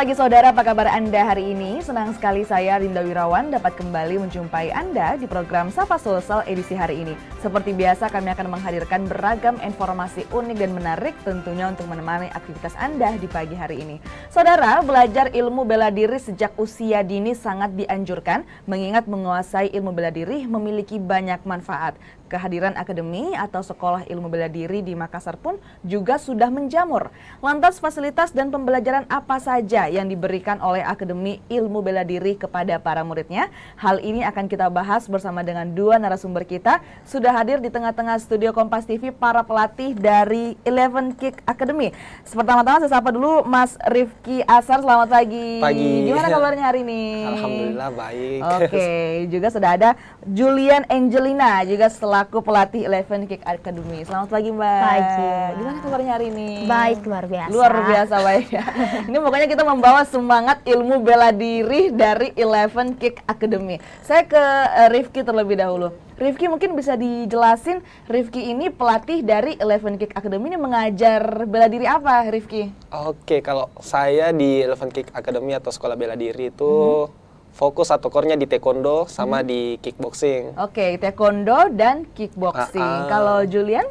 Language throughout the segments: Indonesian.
pagi saudara, apa kabar Anda hari ini? Senang sekali saya Rinda Wirawan dapat kembali menjumpai Anda di program Sapa Sulsel edisi hari ini. Seperti biasa kami akan menghadirkan beragam informasi unik dan menarik tentunya untuk menemani aktivitas Anda di pagi hari ini. Saudara, belajar ilmu bela diri sejak usia dini sangat dianjurkan mengingat menguasai ilmu bela diri memiliki banyak manfaat. Kehadiran akademi atau sekolah ilmu bela diri di Makassar pun juga sudah menjamur. Lantas fasilitas dan pembelajaran apa saja yang diberikan oleh Akademi Ilmu Bela Diri kepada para muridnya? Hal ini akan kita bahas bersama dengan dua narasumber kita. Sudah hadir di tengah-tengah studio Kompas TV para pelatih dari Eleven Kick Academy. Pertama-tama saya sapa dulu Mas Rifki Asar, selamat pagi. Pagi. Gimana kabarnya hari ini? Alhamdulillah baik. Oke, okay. juga sudah ada Julian Angelina juga selamat selaku pelatih Eleven Kick Academy. Selamat pagi Mbak. Pagi. Gimana kabarnya hari ini? Baik, luar biasa. Luar biasa baik ya. ini pokoknya kita membawa semangat ilmu bela diri dari Eleven Kick Academy. Saya ke eh, Rifki terlebih dahulu. Rifki mungkin bisa dijelasin Rifki ini pelatih dari Eleven Kick Academy ini mengajar bela diri apa Rifki? Oke, kalau saya di Eleven Kick Academy atau sekolah bela diri itu hmm fokus atau core-nya di taekwondo sama hmm. di kickboxing. Oke, okay, taekwondo dan kickboxing. Uh -uh. Kalau Julian?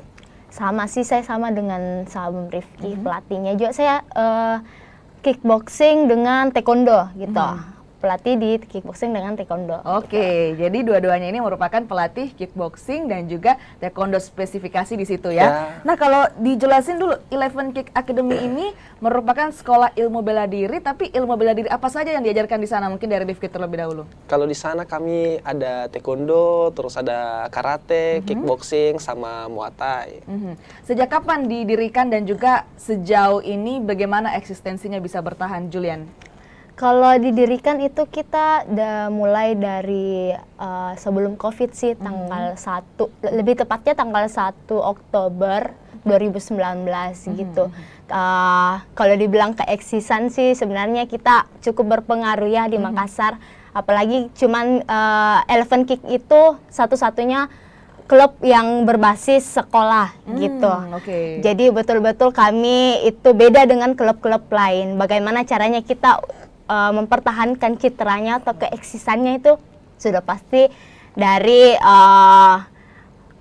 Sama sih, saya sama dengan sahabat Rifki hmm. pelatihnya juga. Saya uh, kickboxing dengan taekwondo gitu. Hmm pelatih di kickboxing dengan taekwondo. Oke, okay, gitu. jadi dua-duanya ini merupakan pelatih kickboxing dan juga taekwondo spesifikasi di situ ya. ya. Nah, kalau dijelasin dulu Eleven Kick Academy ya. ini merupakan sekolah ilmu bela diri, tapi ilmu bela diri apa saja yang diajarkan di sana? Mungkin dari Rifki terlebih dahulu. Kalau di sana kami ada taekwondo, terus ada karate, mm -hmm. kickboxing, sama muay thai. Mm -hmm. Sejak kapan didirikan dan juga sejauh ini bagaimana eksistensinya bisa bertahan, Julian? Kalau didirikan itu kita udah mulai dari uh, sebelum Covid sih hmm. tanggal hmm. 1 lebih tepatnya tanggal 1 Oktober 2019 hmm. gitu. Uh, kalau dibilang keeksisan sih sebenarnya kita cukup berpengaruh ya di hmm. Makassar apalagi cuman uh, eh, Eleven Kick itu satu-satunya klub yang berbasis sekolah hmm, gitu. Okay. Jadi betul-betul kami itu beda dengan klub-klub lain. Bagaimana caranya kita uh, mempertahankan citranya atau keeksisannya itu sudah pasti dari uh, eh,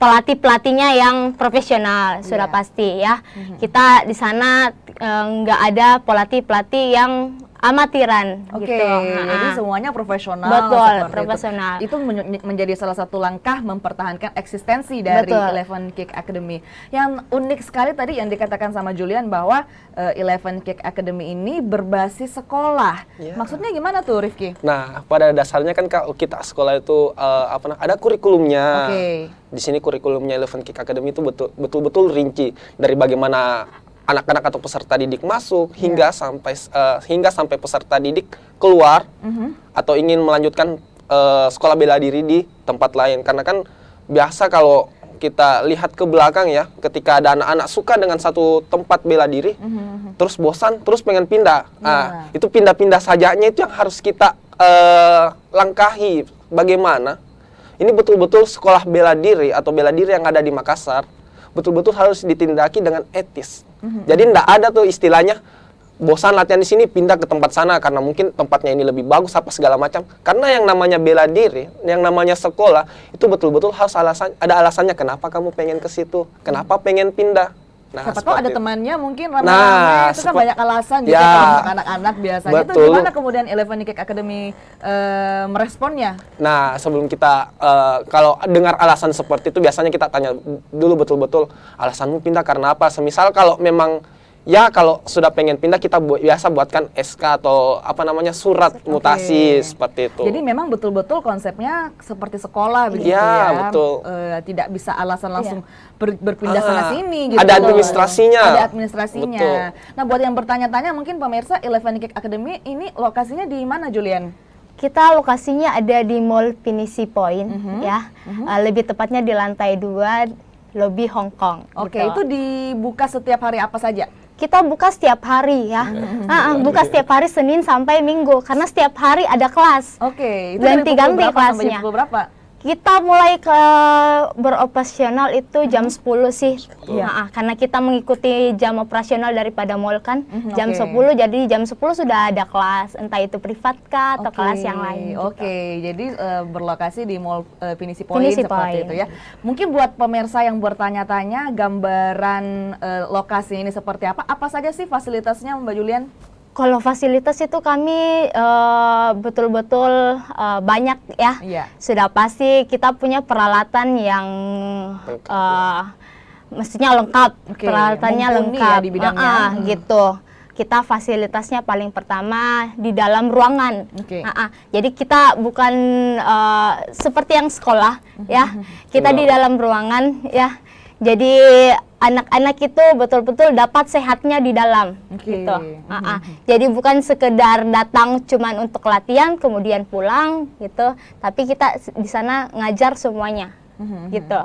pelatih pelatihnya yang profesional sudah iya. pasti ya mm -hmm. kita di sana eh, nggak uh, ada pelatih pelatih yang amatiran Oke, okay, gitu. jadi semuanya profesional. Betul, gitu. profesional. Itu, itu menjadi salah satu langkah mempertahankan eksistensi dari Betul. Eleven Kick Academy. Yang unik sekali tadi yang dikatakan sama Julian bahwa uh, Eleven Kick Academy ini berbasis sekolah. Yeah. Maksudnya gimana tuh, Rifki? Nah, pada dasarnya kan kita sekolah itu uh, apa ada kurikulumnya. Okay di sini kurikulumnya Eleven Kick Academy itu betul betul rinci dari bagaimana anak-anak atau peserta didik masuk yeah. hingga sampai uh, hingga sampai peserta didik keluar mm -hmm. atau ingin melanjutkan uh, sekolah bela diri di tempat lain karena kan biasa kalau kita lihat ke belakang ya ketika ada anak-anak suka dengan satu tempat bela diri mm-hmm. terus bosan terus pengen pindah yeah. nah, itu pindah-pindah sajanya itu yang harus kita uh, langkahi bagaimana ini betul-betul sekolah bela diri atau bela diri yang ada di Makassar betul-betul harus ditindaki dengan etis hmm Jadi tidak ada tuh istilahnya bosan latihan di sini pindah ke tempat sana karena mungkin tempatnya ini lebih bagus apa segala macam. Karena yang namanya bela diri, yang namanya sekolah itu betul-betul harus alasan ada alasannya kenapa kamu pengen ke situ, kenapa pengen pindah. Nah, Siapa tahu ada temannya mungkin ramai-ramai nah, itu kan banyak alasan gitu ya, kan, anak-anak biasanya betul. itu gimana kemudian Eleven Cake Academy uh, meresponnya? Nah, sebelum kita uh, kalau dengar alasan seperti itu biasanya kita tanya dulu betul-betul alasanmu pindah karena apa? Semisal kalau memang ya kalau sudah pengen pindah kita bu biasa buatkan SK atau apa namanya surat okay. mutasi seperti itu. Jadi memang betul-betul konsepnya seperti sekolah iya, begitu ya. ya. betul. E, tidak bisa alasan langsung ya. ber berpindah ah, sana sini gitu. Ada administrasinya. Ada administrasinya. Betul. Nah, buat yang bertanya-tanya mungkin pemirsa Eleven Cake Academy ini lokasinya di mana Julian? kita lokasinya ada di Mall Pinisi Point mm -hmm. ya, mm -hmm. lebih tepatnya di lantai dua lobi Hong Kong. Oke, okay, gitu. itu dibuka setiap hari apa saja? kita buka setiap hari ya. uh, uh, buka setiap hari Senin sampai Minggu karena setiap hari ada kelas. Oke. Okay, Ganti-ganti kelasnya. Sampai pukul berapa? kita mulai ke beroperasional itu jam 10 hmm. sih. 10. Nah, karena kita mengikuti jam operasional daripada mall kan. Mm -hmm, jam okay. 10 jadi jam 10 sudah ada kelas entah itu privat kah atau okay. kelas yang lain. Oke, okay. jadi uh, berlokasi di mall uh, Pinisi Point Pinisi seperti Point. itu ya. Mungkin buat pemirsa yang bertanya-tanya gambaran uh, lokasi ini seperti apa? Apa saja sih fasilitasnya Mbak Julian? kalau fasilitas itu kami eh, betul-betul uh, uh, banyak ya. Yeah. Sudah pasti kita punya peralatan yang uh, mestinya lengkap, ya. eh, okay. peralatannya Mumpuni lengkap. Ya di bidangnya. hmm. gitu. Kita fasilitasnya paling pertama di dalam ruangan. Okay. Uh, uh. Jadi kita bukan uh, seperti yang sekolah hmm. ya. Hmm. Kita di dalam ruangan ya. Jadi anak-anak itu betul-betul dapat sehatnya di dalam okay. gitu. Uh -uh. Jadi bukan sekedar datang cuman untuk latihan kemudian pulang gitu, tapi kita di sana ngajar semuanya mm-hmm. gitu.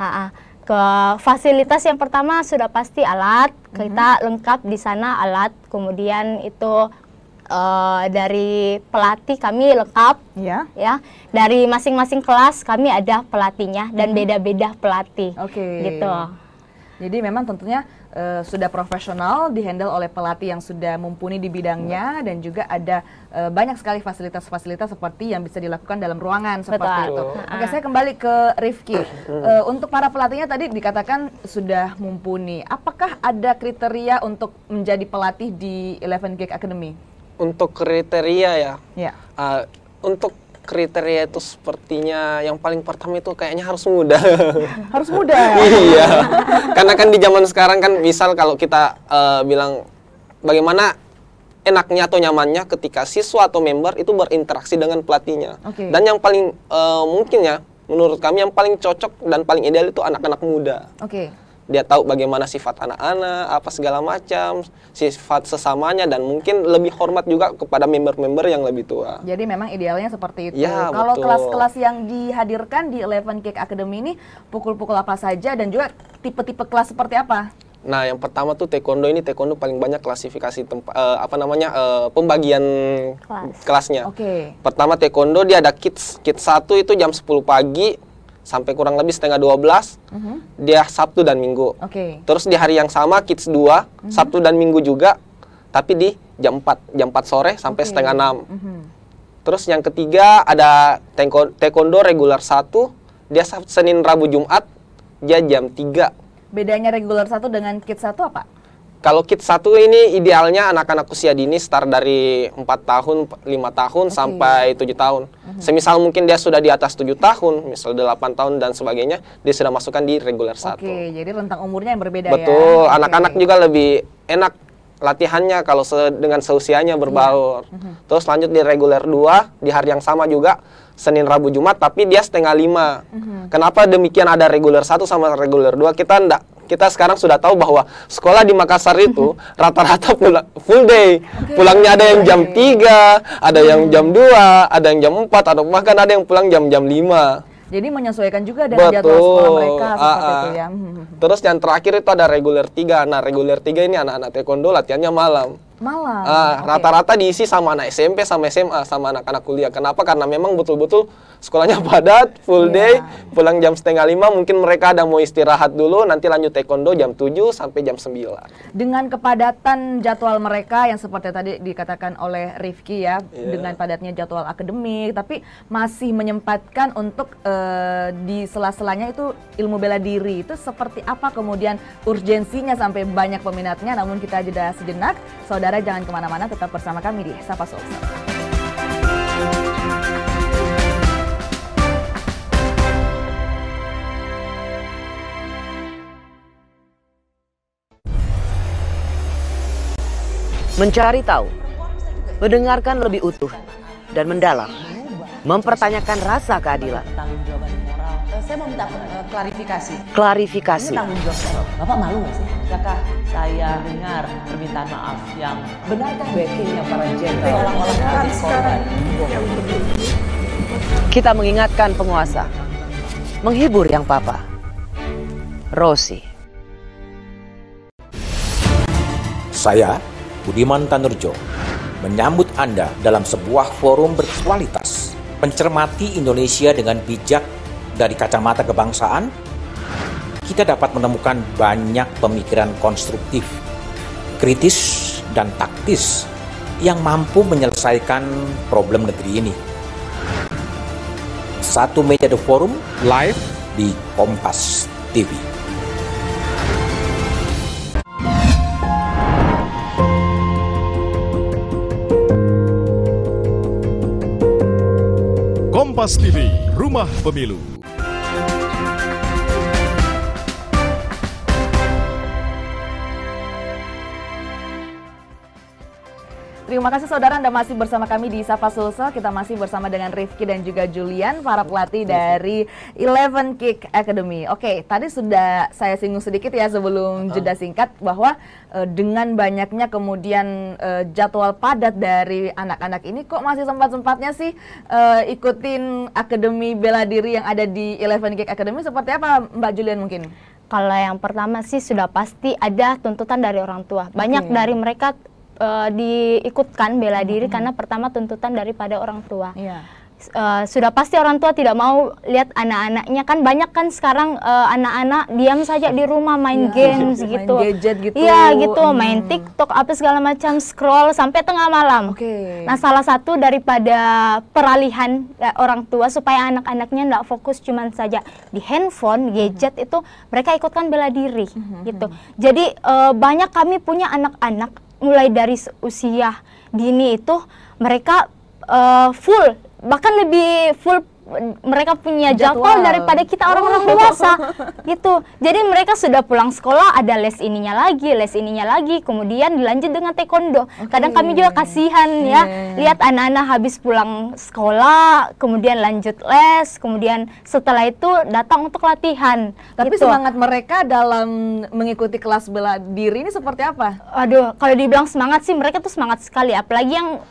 Uh -uh. Ke fasilitas yang pertama sudah pasti alat, mm-hmm. kita lengkap di sana alat, kemudian itu Uh, dari pelatih kami lengkap yeah. ya dari masing-masing kelas kami ada pelatihnya dan mm-hmm. beda-beda mm -hmm. pelatih okay. gitu jadi memang tentunya uh, sudah profesional dihandle oleh pelatih yang sudah mumpuni di bidangnya Betul. dan juga ada uh, banyak sekali fasilitas-fasilitas seperti yang bisa dilakukan dalam ruangan seperti itu. Oke, ah. saya kembali ke Rifki. uh, untuk para pelatihnya tadi dikatakan sudah mumpuni. Apakah ada kriteria untuk menjadi pelatih di Eleven Gig Academy? Untuk kriteria ya. Ya. Uh, untuk kriteria itu sepertinya yang paling pertama itu kayaknya harus muda. harus muda. Ya? iya. Karena kan di zaman sekarang kan misal kalau kita uh, bilang bagaimana enaknya atau nyamannya ketika siswa atau member itu berinteraksi dengan pelatihnya. Okay. Dan yang paling uh, mungkin ya menurut kami yang paling cocok dan paling ideal itu anak-anak muda. Oke. Okay dia tahu bagaimana sifat anak-anak, apa segala macam, sifat sesamanya dan mungkin lebih hormat juga kepada member-member yang lebih tua. Jadi memang idealnya seperti itu. Ya, Kalau kelas-kelas yang dihadirkan di Eleven Cake Academy ini pukul-pukul apa saja dan juga tipe-tipe kelas seperti apa? Nah, yang pertama tuh taekwondo ini taekwondo paling banyak klasifikasi tempat uh, eh, apa namanya uh, pembagian Kelas. kelasnya. Oke. Okay. Pertama taekwondo dia ada kids kids satu itu jam 10 pagi sampai kurang lebih setengah 12 uh-huh. Mhm. dia Sabtu dan Minggu. Okay. Terus di hari yang sama Kids 2 uh-huh. Mhm. Sabtu dan Minggu juga tapi di jam 4 jam 4 sore sampai okay. setengah 6. Uh-huh. Mhm. Terus yang ketiga ada taekwondo regular 1 dia Senin Rabu Jumat dia jam 3. Bedanya regular 1 dengan Kids 1 apa? Kalau kit satu ini idealnya anak-anak usia dini start dari 4 tahun, 5 tahun okay. sampai 7 tahun. Uh-huh. Semisal mungkin dia sudah di atas 7 tahun, misal 8 tahun dan sebagainya, dia sudah masukkan di reguler satu. 1. Oke, jadi rentang umurnya yang berbeda Betul, ya. Betul, anak anak-anak juga lebih enak latihannya kalau se dengan seusianya berbaur. Uh iya. mhm. -huh. Terus lanjut di reguler 2 di hari yang sama juga Senin, Rabu, Jumat, tapi dia setengah lima. Uh mhm. -huh. Kenapa demikian ada reguler satu sama reguler dua? Kita ndak kita sekarang sudah tahu bahwa sekolah di Makassar itu rata-rata full day. Pulangnya ada yang jam 3, hmm. ada yang jam 2, ada yang jam 4, atau bahkan ada yang pulang jam-jam 5. Jadi menyesuaikan juga dengan jadwal sekolah mereka ah, seperti itu ah. ya. Hmm, hmm, Terus yang terakhir itu ada reguler 3. Nah, reguler 3 ini anak-anak taekwondo latihannya malam. Malah. Uh, ah, okay. Rata-rata diisi sama anak SMP, sama SMA, sama anak-anak kuliah. Kenapa? Karena memang betul-betul sekolahnya padat, full yeah. day, pulang jam setengah lima, mungkin mereka ada mau istirahat dulu, nanti lanjut taekwondo jam tujuh sampai jam sembilan. Dengan kepadatan jadwal mereka yang seperti tadi dikatakan oleh Rifki ya, yeah. dengan padatnya jadwal akademik, tapi masih menyempatkan untuk uh, di sela-selanya itu ilmu bela diri. Itu seperti apa kemudian urgensinya sampai banyak peminatnya, namun kita jeda sejenak, saudara anda jangan kemana-mana, tetap bersama kami di Sapa Sulsel. mencari tahu, mendengarkan lebih utuh dan mendalam, mempertanyakan rasa keadilan. Eh, saya mau minta eh, klarifikasi. Klarifikasi. Ini tanggung jawab Bapak malu nggak sih? Kakak saya dengar permintaan maaf yang benarkah backingnya para jenderal orang-orang menjadi korban? Kita mengingatkan penguasa, menghibur yang papa, Rosi. Saya, Budiman Tanurjo, menyambut Anda dalam sebuah forum berkualitas, mencermati Indonesia dengan bijak dari kacamata kebangsaan, kita dapat menemukan banyak pemikiran konstruktif, kritis, dan taktis yang mampu menyelesaikan problem negeri ini. Satu meja The Forum live di Kompas TV. Kompas TV, Rumah Pemilu. Terima kasih saudara Anda masih bersama kami di Sapa Sulsel. Kita masih bersama dengan Rifki dan juga Julian, para pelatih dari Eleven Kick Academy. Oke, tadi sudah saya singgung sedikit ya sebelum uh-uh. jeda singkat bahwa uh, dengan banyaknya kemudian uh, jadwal padat dari anak-anak ini kok masih sempat-sempatnya sih uh, ikutin akademi bela diri yang ada di Eleven Kick Academy seperti apa Mbak Julian mungkin? Kalau yang pertama sih sudah pasti ada tuntutan dari orang tua. Banyak okay. dari mereka uh, diikutkan bela diri mm -hmm. karena pertama tuntutan daripada orang tua. Yeah. Iya. Uh, sudah pasti orang tua tidak mau lihat anak-anaknya kan banyak kan sekarang anak eh, anak-anak diam saja di rumah main yeah. games gitu, main gadget gitu, iya gitu mm. main TikTok apa segala macam scroll sampai tengah malam. Okay. Nah salah satu daripada peralihan ya, orang tua supaya anak-anaknya tidak fokus cuman saja di handphone gadget mm -hmm. itu mereka ikutkan bela diri mm -hmm. gitu. Jadi uh, banyak kami punya anak-anak mulai dari usia dini itu mereka uh, full bahkan lebih full mereka punya jadwal, daripada kita orang-orang dewasa gitu. Jadi mereka sudah pulang sekolah ada les ininya lagi, les ininya lagi, kemudian dilanjut dengan taekwondo. Okay. Kadang kami juga kasihan yeah. ya, lihat anak-anak habis pulang sekolah, kemudian lanjut les, kemudian setelah itu datang untuk latihan. Tapi gitu. semangat mereka dalam mengikuti kelas bela diri ini seperti apa? Aduh, kalau dibilang semangat sih mereka tuh semangat sekali, apalagi yang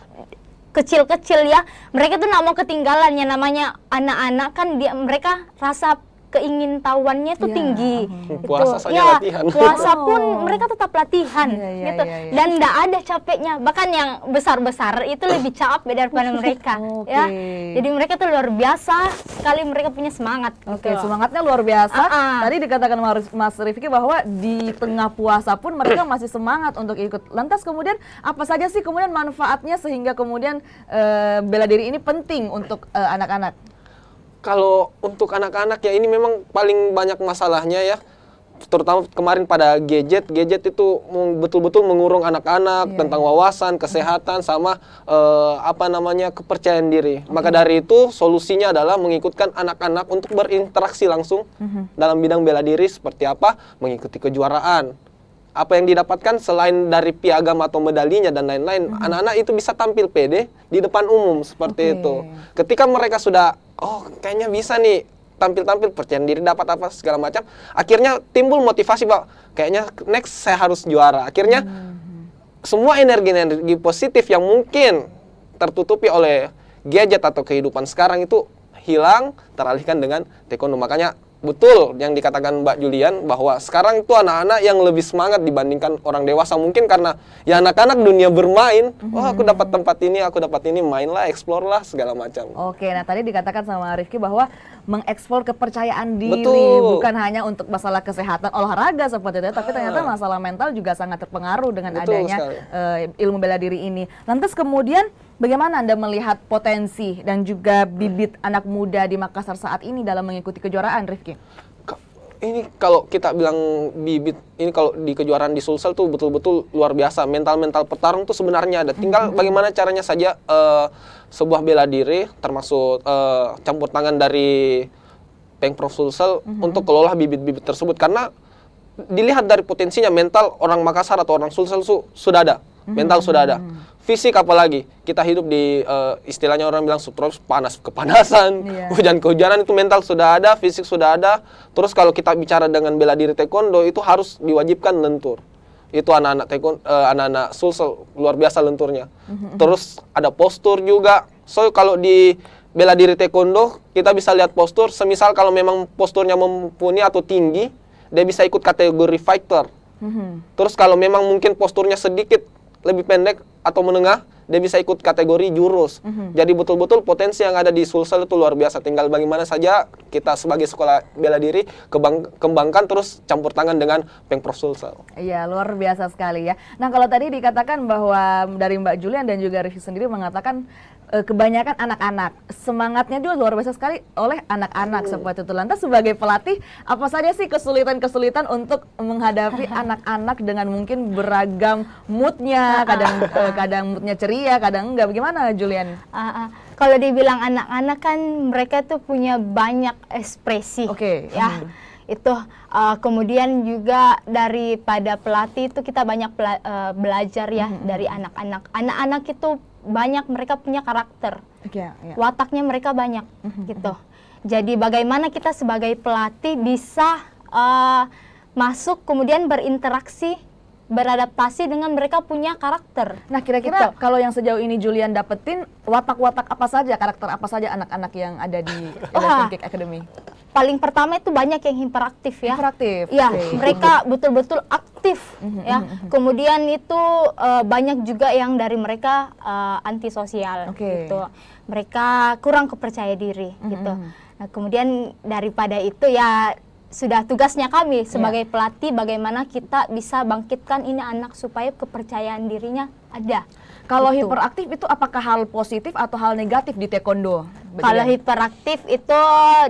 kecil-kecil ya mereka tuh nggak mau ketinggalan ya namanya anak-anak kan dia mereka rasa keingintahuannya iya, itu yeah. tinggi. Gitu. Puasa saja ya, latihan. Puasa pun oh. mereka tetap latihan yeah, iya, gitu. Iya, Dan tidak ada capeknya. Bahkan yang besar-besar itu lebih capek daripada mereka okay. ya. Jadi mereka tuh luar biasa sekali mereka punya semangat. Gitu. Oke, okay, gitu. semangatnya luar biasa. Uh -uh. Tadi dikatakan Mas Rifki bahwa di tengah puasa pun mereka masih semangat untuk ikut. Lantas kemudian apa saja sih kemudian manfaatnya sehingga kemudian uh, bela diri ini penting untuk eh, anak-anak? Uh, anak -anak? kalau untuk anak-anak ya ini memang paling banyak masalahnya ya terutama kemarin pada gadget gadget itu betul-betul mengurung anak-anak yeah. tentang iya. wawasan kesehatan sama uh, apa namanya kepercayaan diri okay. maka iya. dari itu solusinya adalah mengikutkan anak-anak untuk berinteraksi langsung mm -hmm. dalam bidang bela diri seperti apa mengikuti kejuaraan apa yang didapatkan selain dari piagam atau medalinya dan lain-lain, anak hmm. anak-anak itu bisa tampil pede di depan umum seperti okay. itu. Ketika mereka sudah oh kayaknya bisa nih tampil-tampil percaya diri dapat apa segala macam, akhirnya timbul motivasi bahwa kayaknya next saya harus juara. Akhirnya hmm. semua energi-energi positif yang mungkin tertutupi oleh gadget atau kehidupan sekarang itu hilang teralihkan dengan taekwondo. Makanya betul yang dikatakan Mbak Julian bahwa sekarang itu anak-anak yang lebih semangat dibandingkan orang dewasa mungkin karena ya anak-anak dunia bermain mhm. wah oh, aku dapat tempat ini aku dapat ini mainlah explore lah segala macam oke nah tadi dikatakan sama Rifki bahwa mengeksplor kepercayaan diri betul. bukan hanya untuk masalah kesehatan olahraga seperti itu tapi ternyata ah. masalah mental juga sangat terpengaruh dengan betul adanya uh, ilmu bela diri ini lantas kemudian Bagaimana Anda melihat potensi dan juga bibit anak muda di Makassar saat ini dalam mengikuti kejuaraan, Rifki? ini kalau kita bilang bibit ini kalau di kejuaraan di Sulsel tuh betul-betul luar biasa mental-mental petarung tuh sebenarnya ada tinggal mm-hmm. bagaimana caranya saja uh, sebuah bela diri termasuk uh, campur tangan dari Pengprov Sulsel mm-hmm. untuk kelola bibit-bibit tersebut karena dilihat dari potensinya mental orang Makassar atau orang Sulsel su- sudah ada Hmm. mental hmm. sudah ada. Hmm. Fisik apalagi kita hidup di uh, istilahnya orang bilang subtropis panas kepanasan, yeah. hujan kehujanan itu mental sudah ada, fisik sudah ada. Terus kalau kita bicara dengan bela diri taekwondo itu harus diwajibkan lentur. Itu anak-anak taekwondo uh, anak-anak sulsel luar biasa lenturnya. Mm-hmm. Terus ada postur juga. So kalau di bela diri taekwondo kita bisa lihat postur. Semisal kalau memang posturnya mumpuni atau tinggi, dia bisa ikut kategori fighter. Mm-hmm. Terus kalau memang mungkin posturnya sedikit lebih pendek atau menengah, dia bisa ikut kategori jurus. Mm-hmm. Jadi betul-betul potensi yang ada di Sulsel itu luar biasa. Tinggal bagaimana saja kita sebagai sekolah bela diri kebang- kembangkan terus campur tangan dengan Pengprov Sulsel. Iya, luar biasa sekali ya. Nah, kalau tadi dikatakan bahwa dari Mbak Julian dan juga Rifi sendiri mengatakan Eh, kebanyakan anak-anak. Semangatnya juga luar biasa sekali oleh anak-anak hmm. seperti itu. Lantas sebagai pelatih, apa saja sih kesulitan-kesulitan untuk menghadapi anak-anak dengan mungkin beragam moodnya, ah, ah, kadang uh, kadang moodnya ceria, kadang enggak. Bagaimana Julian? Uh, uh. Kalau dibilang anak-anak kan mereka tuh punya banyak ekspresi. Oke. Okay. Ya. Hmm. Itu uh, kemudian juga daripada pelatih itu kita banyak uh, belajar ya hmm. dari anak-anak. Anak-anak itu banyak mereka punya karakter yeah, yeah. wataknya mereka banyak mm -hmm. gitu jadi bagaimana kita sebagai pelatih bisa uh, masuk kemudian berinteraksi beradaptasi dengan mereka punya karakter. Nah, kira-kira gitu. kalau yang sejauh ini Julian dapetin watak-watak apa saja, karakter apa saja anak-anak yang ada di Olympic Cake Academy? Paling pertama itu banyak yang hiperaktif ya. Hiperaktif. Iya, okay. mereka betul-betul aktif aktif mm-hmm. ya. Mhm, mhm. Kemudian itu uh, banyak juga yang dari mereka uh, antisosial okay. gitu. Mereka kurang kepercaya diri mm-hmm. gitu. Mhm. Nah, kemudian daripada itu ya sudah tugasnya kami iya. sebagai yeah. pelatih bagaimana kita bisa bangkitkan ini anak supaya kepercayaan dirinya ada. Kalau gitu. hiperaktif itu apakah hal positif atau hal negatif di taekwondo? Kalau hiperaktif itu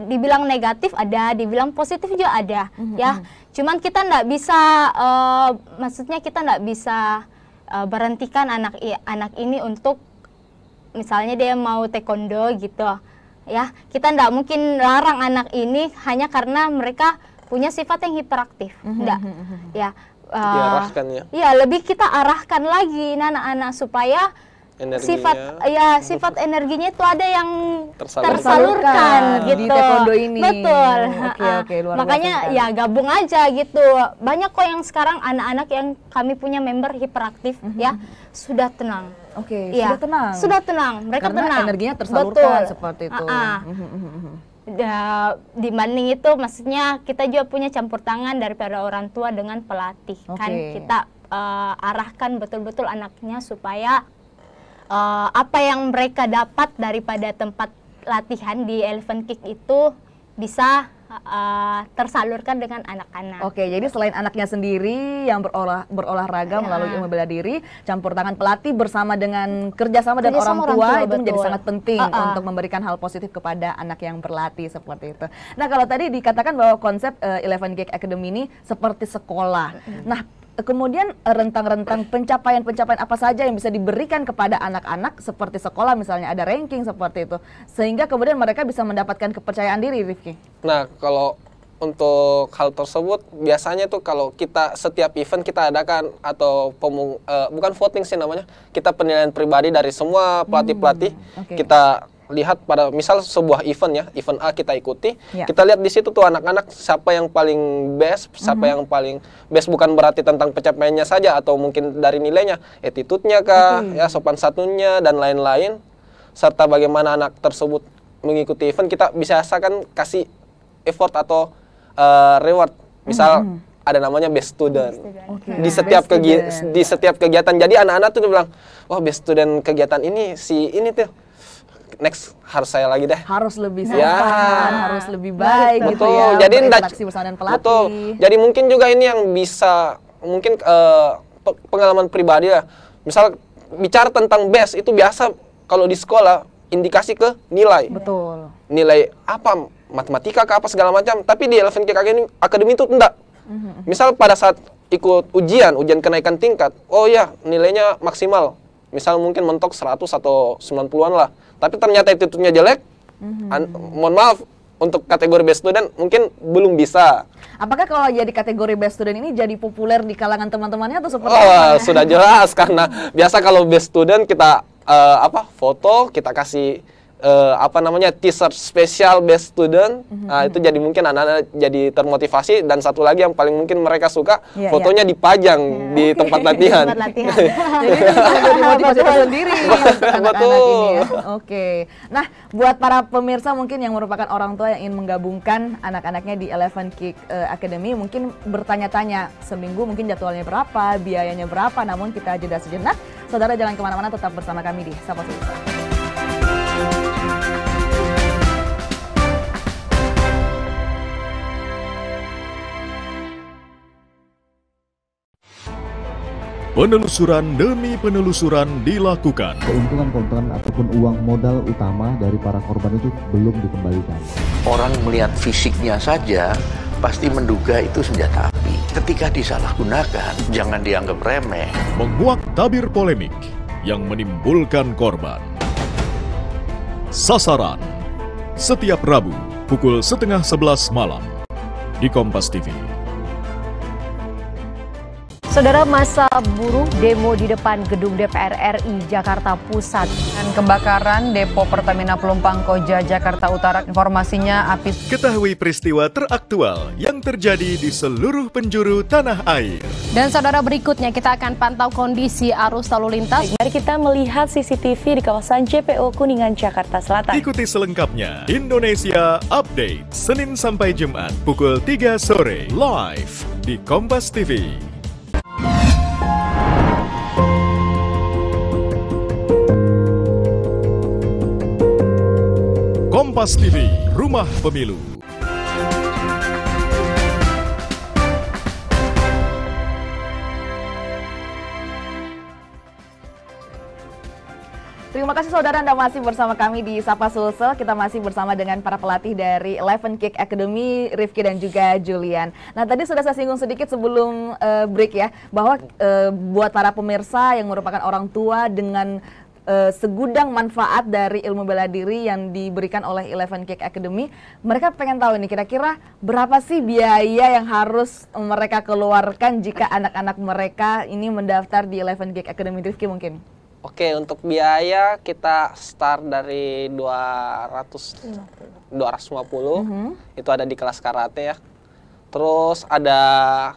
dibilang negatif ada, dibilang positif juga ada mm -hmm. ya. Cuman kita nggak bisa, uh, maksudnya kita nggak bisa uh, berhentikan anak anak ini untuk misalnya dia mau taekwondo gitu, ya kita nggak mungkin larang anak ini hanya karena mereka punya sifat yang hiperaktif, enggak, mhm, mhm, mhm. ya. Uh, ya. Ya lebih kita arahkan lagi anak-anak supaya energinya. sifat ya sifat energinya itu ada yang tersalurkan, tersalurkan gitu di ini betul okay, okay, luar makanya ya gabung aja gitu banyak kok yang sekarang anak-anak yang kami punya member hiperaktif mm -hmm. ya sudah tenang oke okay, ya. sudah tenang sudah tenang mereka Karena tenang energinya tersalurkan betul. seperti itu di -uh. Mhm, mhm, mhm, ya, dibanding itu maksudnya kita juga punya campur tangan daripada orang tua dengan pelatih okay. kan kita uh, arahkan betul-betul anaknya supaya uh, apa yang mereka dapat daripada tempat latihan di Elephant Kick itu bisa uh, tersalurkan dengan anak-anak. Oke, jadi selain anaknya sendiri yang berolah berolahraga ya. melalui ilmu bela diri, campur tangan pelatih bersama dengan kerjasama dan orang, orang tua, tua itu betul. menjadi sangat penting uh -uh. untuk memberikan hal positif kepada anak yang berlatih seperti itu. Nah, kalau tadi dikatakan bahwa konsep uh, Eleven Gig Academy ini seperti sekolah. -hmm. Nah, kemudian eh, rentang-rentang pencapaian-pencapaian apa saja yang bisa diberikan kepada anak-anak seperti sekolah misalnya ada ranking seperti itu sehingga kemudian mereka bisa mendapatkan kepercayaan diri Rifki. Nah, kalau untuk hal tersebut biasanya tuh kalau kita setiap event kita adakan atau pemung, uh, bukan voting sih namanya, kita penilaian pribadi dari semua pelatih-pelatih. Hmm, okay. Kita lihat pada misal sebuah event ya, event A kita ikuti, yeah. kita lihat di situ tuh anak-anak siapa yang paling best, siapa mm -hmm. yang paling best bukan berarti tentang pencapaiannya saja atau mungkin dari nilainya, attitude-nya kah, mm ya sopan satunya dan lain-lain serta bagaimana anak tersebut mengikuti event kita bisa asakan kasih effort atau uh, reward. Misal mm -hmm ada namanya best student, best student. Okay. di setiap di setiap kegiatan jadi anak-anak tuh bilang wah best student kegiatan ini si ini tuh next harus saya lagi deh. Harus lebih ya. sopan, ya. harus lebih baik gitu betul. gitu ya. Jadi interaksi Betul. Jadi mungkin juga ini yang bisa mungkin uh, pengalaman pribadi ya. Misal bicara tentang best itu biasa kalau di sekolah indikasi ke nilai. Betul. Nilai apa matematika ke apa segala macam, tapi di Eleven KKG ini akademi itu enggak. mm Misal pada saat ikut ujian, ujian kenaikan tingkat, oh ya nilainya maksimal. Misal mungkin mentok 100 atau 90-an lah tapi ternyata attitude-nya jelek, mhm. mohon maaf untuk kategori best student mungkin belum bisa. Apakah kalau jadi kategori best student ini jadi populer di kalangan teman-temannya atau seperti oh, apa? sudah jelas karena biasa kalau best student kita uh, apa foto kita kasih uh, apa namanya teaser spesial best student mm-hmm. nah, itu jadi mungkin anak-anak jadi termotivasi dan satu lagi yang paling mungkin mereka suka yeah, fotonya yeah. dipajang yeah. di okay. tempat latihan. tempat latihan. Ya. Oke. Nah, buat para pemirsa mungkin yang merupakan orang tua yang ingin menggabungkan anak-anaknya di Eleven Kick uh, Academy mungkin bertanya-tanya seminggu mungkin jadwalnya berapa, biayanya berapa. Namun kita jeda sejenak. Saudara jangan kemana-mana tetap bersama kami di Sapa Sulawesi. Penelusuran demi penelusuran dilakukan. Keuntungan keuntungan ataupun uang modal utama dari para korban itu belum dikembalikan. Orang melihat fisiknya saja pasti menduga itu senjata api. Ketika disalahgunakan, jangan dianggap remeh. Menguak tabir polemik yang menimbulkan korban. Sasaran setiap Rabu pukul setengah sebelas malam di Kompas TV. Saudara masa buruh demo di depan gedung DPR RI Jakarta Pusat. Dan kebakaran depo Pertamina Pelumpang Koja Jakarta Utara informasinya api. Ketahui peristiwa teraktual yang terjadi di seluruh penjuru tanah air. Dan saudara berikutnya kita akan pantau kondisi arus lalu lintas. Mari kita melihat CCTV di kawasan JPO Kuningan Jakarta Selatan. Ikuti selengkapnya Indonesia Update Senin sampai Jumat pukul 3 sore live di Kompas TV. Kompas TV, Rumah Pemilu. Terima kasih saudara Anda masih bersama kami di Sapa Sulsel. Kita masih bersama dengan para pelatih dari Eleven Kick Academy, Rifki dan juga Julian. Nah tadi sudah saya singgung sedikit sebelum uh, break ya, bahwa uh, buat para pemirsa yang merupakan orang tua dengan uh, segudang manfaat dari ilmu bela diri yang diberikan oleh Eleven Cake Academy. Mereka pengen tahu ini kira-kira berapa sih biaya yang harus mereka keluarkan jika anak-anak mereka ini mendaftar di Eleven Cake Academy Rifki mungkin? Oke, untuk biaya kita start dari 200 250. Mm -hmm. Itu ada di kelas karate ya. Terus ada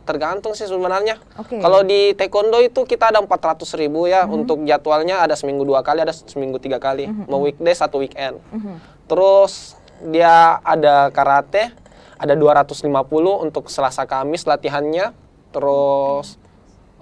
tergantung sih sebenarnya. Okay. Kalau di taekwondo itu kita ada 400 ribu ya mm -hmm. untuk jadwalnya ada seminggu dua kali, ada seminggu tiga kali, mm -hmm. mau mhm. weekday satu weekend. Mm -hmm. Terus dia ada karate, ada 250 untuk Selasa Kamis latihannya, terus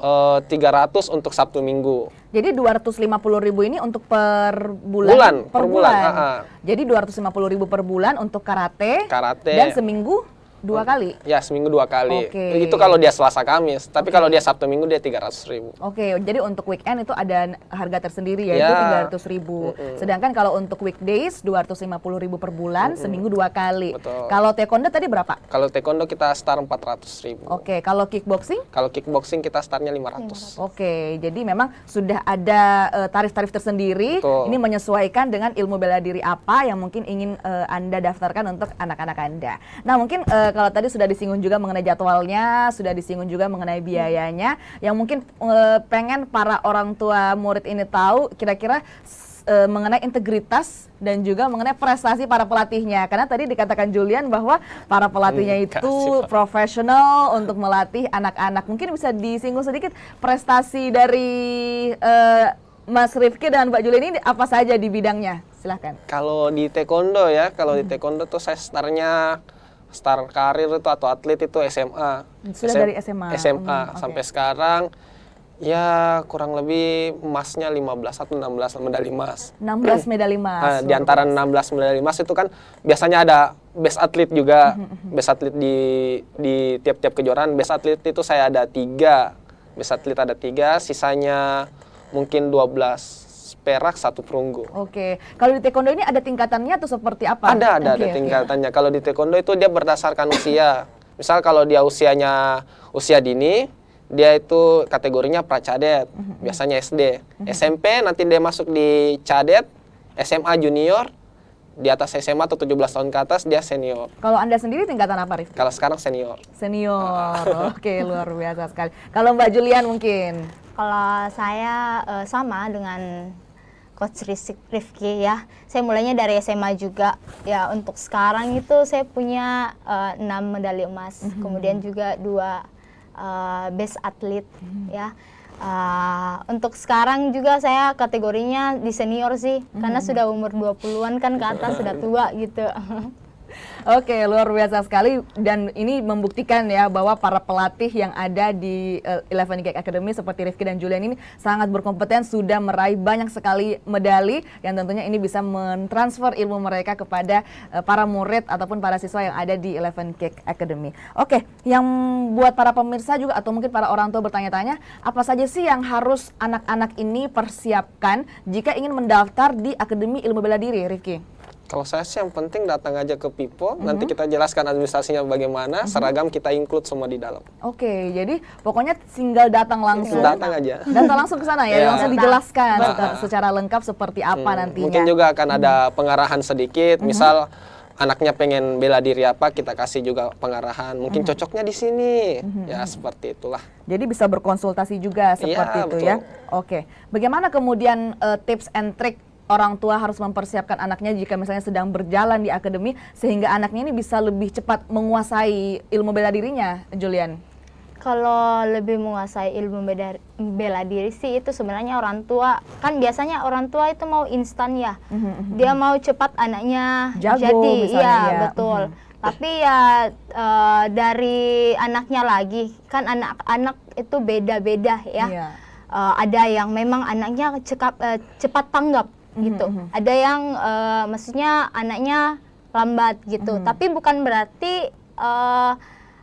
uh, eh, 300 untuk Sabtu Minggu. Jadi 250 ribu ini untuk per bulan? Bulan, per, per bulan. bulan. Uh -huh. Jadi 250 ribu per bulan untuk karate, karate. dan seminggu dua kali? Ya seminggu dua kali. Okay. Itu kalau dia Selasa Kamis. Tapi okay. kalau dia Sabtu Minggu dia tiga ratus ribu. Oke, okay. jadi untuk weekend itu ada harga tersendiri ya, yeah. itu tiga ratus ribu. Mm -hmm. Sedangkan kalau untuk weekdays dua ratus lima puluh ribu per bulan mm -hmm. seminggu dua kali. Betul. Kalau taekwondo tadi berapa? Kalau taekwondo kita start empat ratus ribu. Oke, okay. kalau kickboxing? Kalau kickboxing kita startnya lima ratus. Oke, jadi memang sudah ada eh, tarif-tarif uh, tersendiri. Betul. Ini menyesuaikan dengan ilmu bela diri apa yang mungkin ingin uh, anda daftarkan untuk anak-anak anda. Nah mungkin uh, kalau tadi sudah disinggung juga mengenai jadwalnya, sudah disinggung juga mengenai hmm. biayanya, yang mungkin e, pengen para orang tua murid ini tahu kira-kira e, mengenai integritas dan juga mengenai prestasi para pelatihnya. Karena tadi dikatakan Julian bahwa para pelatihnya hmm, itu profesional untuk melatih anak-anak. Mungkin bisa disinggung sedikit prestasi dari e, Mas Rifki dan Mbak Julian ini apa saja di bidangnya? Silahkan. Kalau di taekwondo ya, kalau di hmm. taekwondo tuh saya startnya star karir itu atau atlet itu SMA. Sudah SM, dari SMA. SMA hmm, sampai okay. sekarang ya kurang lebih emasnya 15 atau 16 medali emas. 16 hmm. medali emas. Nah, di antara 16 medali emas itu kan biasanya ada best atlet juga. Hmm, hmm, best atlet di di tiap-tiap kejuaraan best atlet itu saya ada tiga. Best atlet ada tiga, sisanya mungkin 12 perak, satu perunggu. Oke. Kalau di taekwondo ini ada tingkatannya atau seperti apa? Ada, ada, okay, ada tingkatannya. Okay. Kalau di taekwondo itu dia berdasarkan usia. Misal kalau dia usianya usia dini, dia itu kategorinya pracadet, mhm. biasanya SD. Mhm. SMP nanti dia masuk di cadet, SMA junior, di atas SMA atau 17 tahun ke atas dia senior. Kalau Anda sendiri tingkatan apa, Rif? Kalau sekarang senior. Senior. Ah. Oke, luar biasa sekali. Kalau Mbak Julian mungkin? Kalau saya uh, sama dengan Coach Rifki ya. Saya mulainya dari SMA juga. Ya, untuk sekarang itu saya punya uh, eh, 6 medali emas, mm -hmm. kemudian juga dua uh, best atlet mm -hmm. ya Uh, untuk sekarang juga saya kategorinya di senior sih, karena mhm. sudah umur 20-an kan ke atas sudah tua gitu. Oke, luar biasa sekali dan ini membuktikan ya bahwa para pelatih yang ada di eh, Eleven Gag Academy seperti Rifki dan Julian ini sangat berkompeten sudah meraih banyak sekali medali yang tentunya ini bisa mentransfer ilmu mereka kepada uh, para murid ataupun para siswa yang ada di Eleven Cake Academy. Oke, yang buat para pemirsa juga atau mungkin para orang tua bertanya-tanya, apa saja sih yang harus anak-anak ini persiapkan jika ingin mendaftar di Akademi Ilmu Bela Diri, Rifki? Kalau saya sih yang penting datang aja ke Pipo, mm -hmm. nanti kita jelaskan administrasinya bagaimana, mm -hmm. seragam kita include semua di dalam. Oke, okay, jadi pokoknya tinggal datang langsung. Datang aja. Datang langsung ke sana ya, yeah. langsung iya. dijelaskan nah, ah. secara, lengkap seperti apa hmm, nantinya. Mungkin juga akan ada mhm. pengarahan sedikit, mm -hmm. misal anaknya pengen bela diri apa kita kasih juga pengarahan mungkin mm -hmm. cocoknya di sini mm -hmm. ya seperti itulah jadi bisa berkonsultasi juga iya, seperti ya, itu betul. ya oke bagaimana kemudian uh, tips and trick orang tua harus mempersiapkan anaknya jika misalnya sedang berjalan di akademi sehingga anaknya ini bisa lebih cepat menguasai ilmu bela dirinya, Julian? Kalau lebih menguasai ilmu beda, bela diri sih itu sebenarnya orang tua kan biasanya orang tua itu mau instan ya, mhm, mhm, mhm. dia mau cepat anaknya Jago, jadi, iya ya. betul. Tapi ya uh, dari anaknya lagi kan anak-anak itu beda-beda ya. Yeah. Iya. Uh, ada yang memang anaknya cekap, uh, cepat tanggap gitu. Mm -hmm. Ada yang uh, maksudnya anaknya lambat gitu, mm -hmm. tapi bukan berarti uh,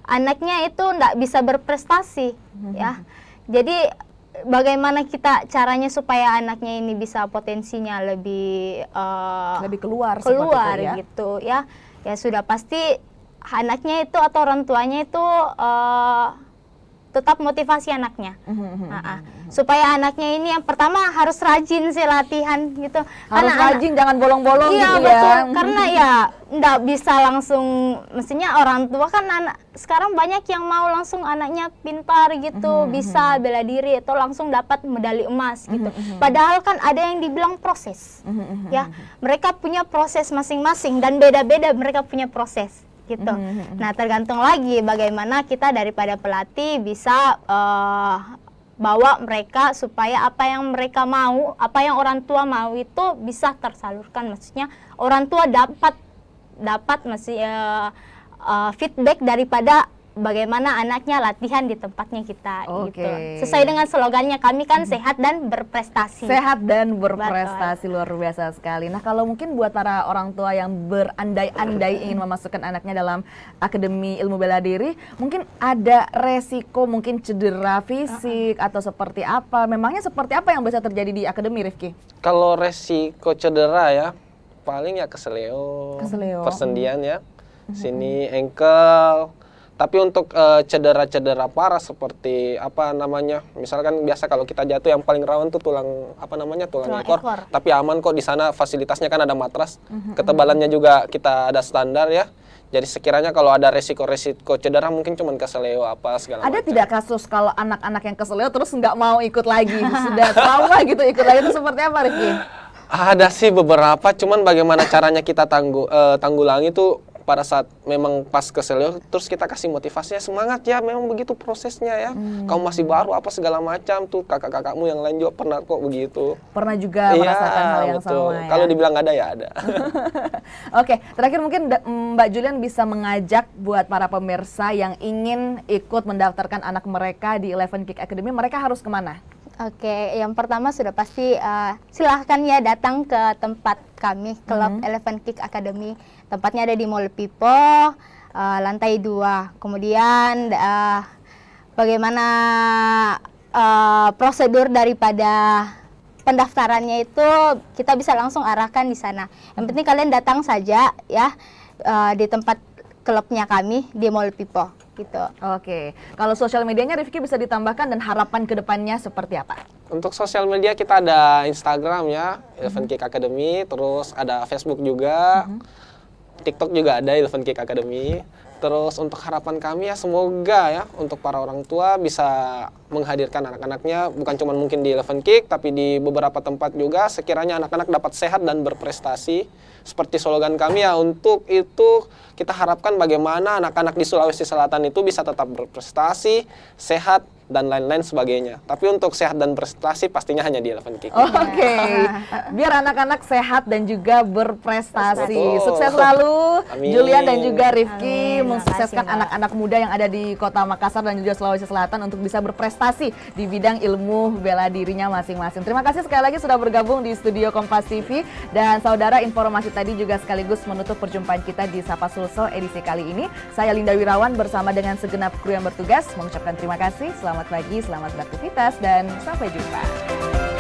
anaknya itu tidak bisa berprestasi mm -hmm. ya. Mhm. Jadi bagaimana kita caranya supaya anaknya ini bisa potensinya lebih uh, lebih keluar keluar itu, ya. gitu ya. Ya sudah pasti anaknya itu atau orang tuanya itu uh, tetap motivasi anaknya uh -huh. uh -huh. supaya anaknya ini yang pertama harus rajin sih latihan gitu harus anak, rajin jangan bolong-bolong iya, gitu ya. betul. Mhm. karena ya nggak bisa langsung mestinya orang tua kan anak sekarang banyak yang mau langsung anaknya pintar gitu uh mhm, -huh. Mhm. bisa bela diri atau langsung dapat medali emas gitu uh -huh. padahal kan ada yang dibilang proses uh -huh. ya mereka punya proses masing-masing dan beda-beda mereka punya proses gitu. Mm -hmm. Nah, tergantung lagi bagaimana kita daripada pelatih bisa uh, bawa mereka supaya apa yang mereka mau, apa yang orang tua mau itu bisa tersalurkan. Maksudnya orang tua dapat dapat masih eh, uh, eh, uh, feedback daripada bagaimana anaknya latihan di tempatnya kita okay. gitu. Sesuai dengan slogannya kami kan sehat dan berprestasi. Sehat dan berprestasi Betul. luar biasa sekali. Nah, kalau mungkin buat para orang tua yang berandai-andai ingin memasukkan anaknya dalam Akademi Ilmu Bela Diri, mungkin ada resiko mungkin cedera fisik uh -uh. atau seperti apa? Memangnya seperti apa yang bisa terjadi di Akademi Rifki? Kalau resiko cedera ya paling ya keseleo, keseleo. persendian ya. Sini engkel, tapi untuk eh, cedera-cedera parah seperti apa namanya, misalkan biasa kalau kita jatuh yang paling rawan tuh tulang apa namanya tulang, tulang ekor. ekor. Tapi aman kok di sana fasilitasnya kan ada matras, mm -hmm. ketebalannya mhm. juga kita ada standar ya. Jadi sekiranya kalau ada resiko-resiko cedera mungkin cuma keseleo apa segala Ada macam. tidak kasus kalau anak-anak yang keseleo terus nggak mau ikut lagi, sudah tahu lah gitu ikut lagi itu seperti apa Rifki? Ada sih beberapa, cuman bagaimana caranya kita tanggu, uh, tanggulangi itu pada saat memang pas ke senior terus kita kasih motivasinya semangat ya memang begitu prosesnya ya hmm. kamu masih baru apa segala macam tuh kakak-kakakmu yang lain juga pernah kok begitu pernah juga ya, merasakan hal yang betul. sama ya kalau dibilang ada ya ada oke okay. terakhir mungkin mm, Mbak Julian bisa mengajak buat para pemirsa yang ingin ikut mendaftarkan anak mereka di Eleven Kick Academy mereka harus kemana Oke, yang pertama sudah pasti uh, silahkan ya datang ke tempat kami Club mm -hmm. Elephant Kick Academy. Tempatnya ada di Mall Pipo, uh, eh, lantai dua. Kemudian uh, bagaimana uh, prosedur daripada pendaftarannya itu kita bisa langsung arahkan di sana. Yang mm-hmm. penting kalian datang saja ya uh, di tempat klubnya kami di Mall Pipo gitu. Oke, kalau sosial medianya Rifki bisa ditambahkan dan harapan kedepannya seperti apa? Untuk sosial media kita ada Instagram ya, mhm. Eleven Cake Academy, terus ada Facebook juga, mhm. TikTok juga ada Eleven Cake Academy. Terus untuk harapan kami ya semoga ya untuk para orang tua bisa menghadirkan anak-anaknya bukan cuma mungkin di Eleven Kick tapi di beberapa tempat juga sekiranya anak-anak dapat sehat dan berprestasi seperti slogan kami ya untuk itu kita harapkan bagaimana anak-anak di Sulawesi Selatan itu bisa tetap berprestasi, sehat dan lain-lain sebagainya. Tapi untuk sehat dan prestasi pastinya hanya di Eleven Kick. Oke, okay. biar anak-anak sehat dan juga berprestasi. Betul. Sukses selalu, Julian dan juga Rifki Amin. anak-anak muda yang ada di Kota Makassar dan juga Sulawesi Selatan untuk bisa berprestasi di bidang ilmu bela dirinya masing-masing. Terima kasih sekali lagi sudah bergabung di studio Kompas TV dan saudara informasi tadi juga sekaligus menutup perjumpaan kita di Sapa Sulsel edisi kali ini. Saya Linda Wirawan bersama dengan segenap kru yang bertugas mengucapkan terima kasih. Selamat selamat pagi, selamat beraktivitas, dan sampai jumpa.